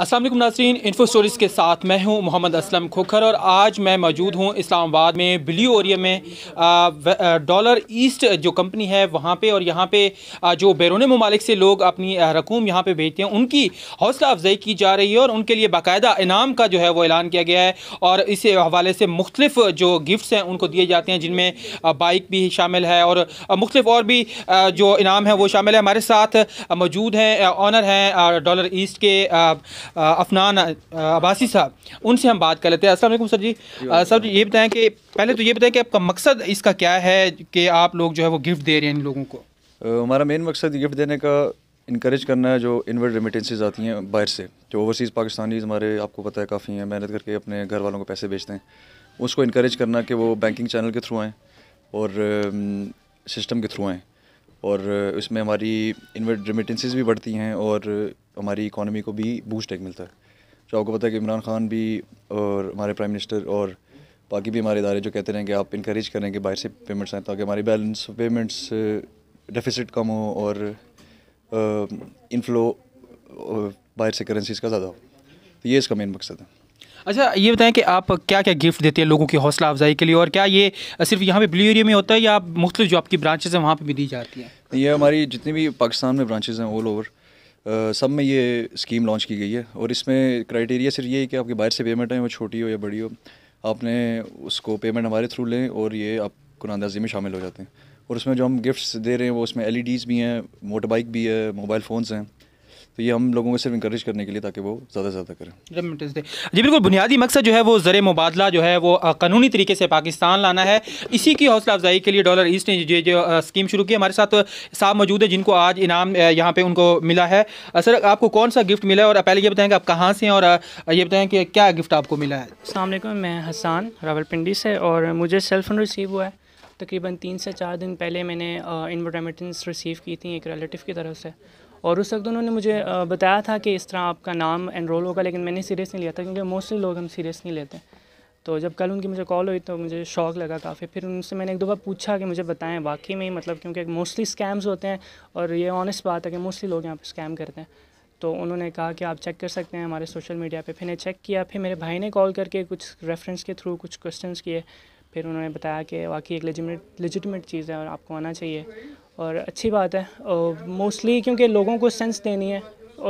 Aslam Nasreen info stories के साथ मैं हूं मोहम्मद असलम खोखर और आज मैं मौजूद हूं इस्लामाबाद में ब्लू ओरिया में डॉलर ईस्ट जो कंपनी है वहां पे और यहां पे जो बैरून ममालिक से लोग अपनी रकूम यहां पे भेजते हैं उनकी हौसला अफजाई की जा रही है और उनके लिए बाकायदा इनाम का जो है वो ऐलान किया गया है और इस हवाले से मुख्तफ जो गिफ्ट हैं उनको दिए जाते हैं जिनमें बाइक भी शामिल है और मुख्तु और भी जो इनाम है वो शामिल है हमारे साथ मौजूद हैं ऑनर हैं डॉलर ईस्ट के अफनान अबासी साहब उनसे हम बात कर लेते हैं असल सर जी सर जी ये बताएं कि पहले तो ये बताएं कि आपका मकसद इसका क्या है कि आप लोग जो है वो गिफ्ट दे रहे हैं इन लोगों को हमारा मेन मकसद गिफ्ट देने का इनक्रेज करना है जो इनवर्ड रेमिटेंसेज आती हैं बाहर से जो ओवरसीज़ पाकिस्तानी हमारे आपको पता है काफ़ी हैं मेहनत करके अपने घर वालों को पैसे बेचते हैं उसको इनक्रेज करना कि वो बैंकिंग चैनल के थ्रू आएँ और सिस्टम के थ्रू आएँ और उसमें हमारी इन्वर्ट रेमिटेंसेज भी बढ़ती हैं और हमारी इकानमी को भी बूस्ट एक मिलता है जो आपको पता है कि इमरान खान भी और हमारे प्राइम मिनिस्टर और बाकी भी हमारे इदारे जो कहते रहें कि आप इनक्रेज करें कि बाहर से पेमेंट्स आएँ ताकि हमारी बैलेंस पेमेंट्स डेफिसिट कम हो और इनफ्लो बाहर से करेंसीज का ज़्यादा हो तो ये इसका मेन मकसद है अच्छा ये बताएं कि आप क्या क्या गिफ्ट देते हैं लोगों की हौसला अफजाई के लिए और क्या ये सिर्फ यहाँ पे ब्लू एरिया में होता है या मुख्तु जो आपकी ब्रांचेज़ हैं वहाँ पर भी दी जाती हैं ये हमारी जितनी भी पाकिस्तान में ब्रांचेज़ हैं ऑल ओवर सब में ये स्कीम लॉन्च की गई है और इसमें क्राइटेरिया सिर्फ ये है कि आपके बाहर से पेमेंट है वो छोटी हो या बड़ी हो आपने उसको पेमेंट हमारे थ्रू लें और ये आप कुरानंदाजी में शामिल हो जाते हैं और उसमें जो हम गिफ्ट्स दे रहे हैं वो उसमें एलईडीज़ e भी हैं मोटरबाइक भी है मोबाइल फ़ोन्स हैं तो ये हम लोगों को सिर्फ इंकरेज करने के लिए ताकि वो ज़्यादा से ज़्यादा करें रेमिटेंस दे जी बिल्कुल बुनियादी मकसद जो है वो ज़र मुबादला जो है वो कानूनी तरीके से पाकिस्तान लाना है इसी की हौसला अफजाई के लिए डॉलर ईस्ट ने जो, स्कीम शुरू की हमारे साथ साहब मौजूद है जिनको आज इनाम यहाँ पर उनको मिला है सर आपको कौन सा गिफ्ट मिला है और पहले ये बताएँ कि आप कहाँ से हैं और ये बताएँ कि क्या गिफ्ट आपको मिला है अलमेक मैं हसान रावलपिंडी से और मुझे सेल फोन रिसीव हुआ है तकरीबन तीन से चार दिन पहले मैंने रेमिटेंस रिसीव की थी एक रिलेटिव की तरफ से और उस वक्त उन्होंने मुझे बताया था कि इस तरह आपका नाम एनरोल होगा लेकिन मैंने सीरियस नहीं लिया था क्योंकि मोस्टली लोग हम सीरियस नहीं लेते तो जब कल उनकी मुझे कॉल हुई तो मुझे शौक लगा काफ़ी फिर उनसे मैंने एक दो बार पूछा कि मुझे बताएं वाकई में ही मतलब क्योंकि मोस्टली स्कैम्स होते हैं और ये ऑनेस्ट बात है कि मोस्टली लोग यहाँ पर स्कैम करते हैं तो उन्होंने कहा कि आप चेक कर सकते हैं हमारे सोशल मीडिया पे फिर चेक किया फिर मेरे भाई ने कॉल करके कुछ रेफरेंस के थ्रू कुछ क्वेश्चंस किए फिर उन्होंने बताया कि वाकई एक लेजिमेट लेजिटमेट चीज़ है और आपको आना चाहिए और अच्छी बात है मोस्टली क्योंकि लोगों को सेंस देनी है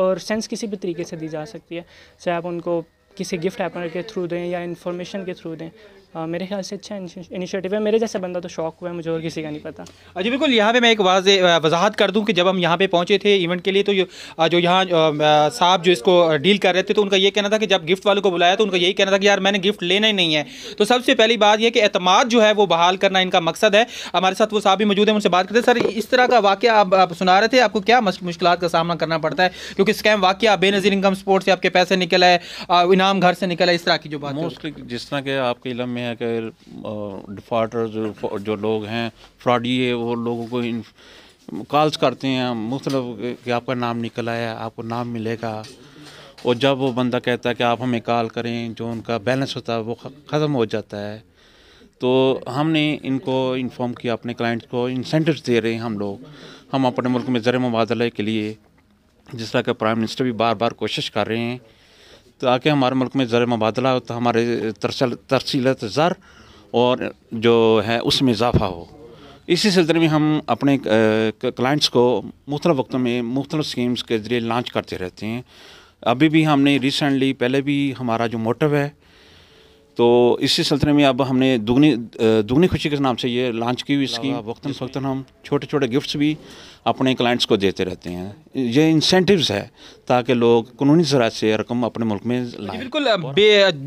और सेंस किसी भी तरीके से दी जा सकती है चाहे आप उनको किसी गिफ्ट एपर के थ्रू दें या इन्फॉर्मेशन के थ्रू दें मेरे ख्याल से अच्छा इनिशिएटिव है मेरे जैसे बंदा तो शौक हुआ है मुझे और किसी का नहीं पता जी अच्छा, बिल्कुल यहाँ पे मैं एक वाज वजाहत कर दूँ कि जब हम यहाँ पे पहुँचे थे इवेंट के लिए तो जो यहाँ साहब जो इसको डील कर रहे थे तो उनका ये कहना था कि जब गिफ्ट वालों को बुलाया तो उनका यही कहना था कि यार मैंने गिफ्ट लेना ही नहीं है तो सबसे पहली बात यह कि अतमाद जो है वो बहाल करना इनका मकसद है हमारे साथ वो साहब भी मौजूद है उनसे बात करते सर इस तरह का वाक्य आप, आप सुना रहे थे आपको क्या मुश्किल का सामना करना पड़ता है क्योंकि स्कैम वाक्य आप बेनजीर इनकम स्पोर्ट से आपके पैसे निकल है इनाम घर से निकल है इस तरह की जो बात मोस्टली जिस तरह के आपके इलम में हैं कि डिफाल्टर जो जो लोग हैं फ्रॉडी है वो लोगों को कॉल्स करते हैं मुख्तलब कि आपका नाम निकल आया आपको नाम मिलेगा और जब वो बंदा कहता है कि आप हमें कॉल करें जो उनका बैलेंस होता है वो ख़त्म हो जाता है तो हमने इनको इन्फॉर्म किया अपने क्लाइंट्स को इंसेंटिव दे रहे हैं हम लोग हम अपने मुल्क में ज़र मुबादले के लिए जिस तरह के प्राइम मिनिस्टर भी बार बार कोशिश कर रहे हैं ताकि हमारे मुल्क में ज़र मुबादला हो तो हमारे तरसील ज़र और जो है उसमें इजाफा हो इसी सिलसिले में हम अपने क्लाइंट्स को मुख्तल वक्तों में मुख्तल स्कीम्स के ज़रिए लॉन्च करते रहते हैं अभी भी हमने रिसेंटली पहले भी हमारा जो मोटिव है तो इसी सिलसिले में अब हमने दुगनी दुगनी खुशी के नाम से ये लॉन्च की हुई इसकी वक्ता फ़क्ता हम छोटे छोटे गिफ्ट्स भी अपने क्लाइंट्स को देते रहते हैं ये इंसेंटिव्स है ताकि लोग कानूनी ज़रा से रकम अपने मुल्क में लाएं बिल्कुल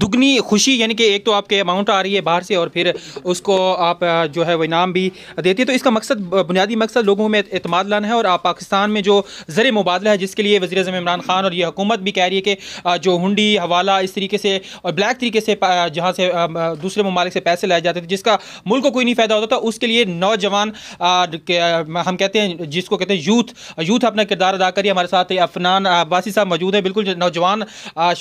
दुगनी खुशी यानी कि एक तो आपके अमाउंट आ रही है बाहर से और फिर उसको आप जो है वो इनाम भी देती है तो इसका मकसद बुनियादी मकसद लोगों में अतमाद लाना है और आप पाकिस्तान में जो ज़र मुबादला है जिसके लिए वजी अजम इमरान खान और ये हुकूमत भी कह रही है कि जो हंडी हवाला इस तरीके से और ब्लैक तरीके से जहाँ से दूसरे ममालिक से पैसे लाए जाते थे जिसका मुल्क को कोई नहीं फ़ायदा होता था उसके लिए नौजवान हम कहते हैं जिसको कहते हैं यूथ यूथ अपना किरदार अदा करिए हमारे साथ अफनान अब्बासी साहब मौजूद हैं बिल्कुल नौजवान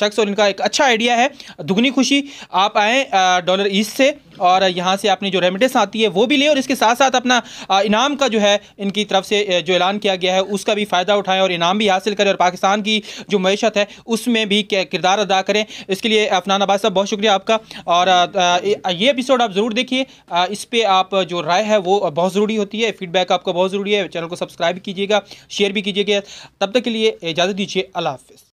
शख्स और इनका एक अच्छा आइडिया है दुगनी खुशी आप आएँ डॉलर ईस्ट से और यहाँ से आपने जो रेमिटेंस आती है वो भी लें और इसके साथ साथ अपना इनाम का जो है इनकी तरफ से जो ऐलान किया गया है उसका भी फ़ायदा उठाएँ और इनाम भी हासिल करें और पाकिस्तान की जो मीशत है उसमें भी किरदार अदा करें इसके लिए अफनान आबाद साहब बहुत शुक्रिया आपका और ये अपिसोड आप ज़रूर देखिए इस पर आप जो राय है वो बहुत ज़रूरी होती है फीडबैक आपका बहुत ज़रूरी है चैनल को सब्सक्राइब कीजिएगा शेयर भी कीजिएगा तब तक के लिए इजाज़त दीजिए अल्लाह हाफ़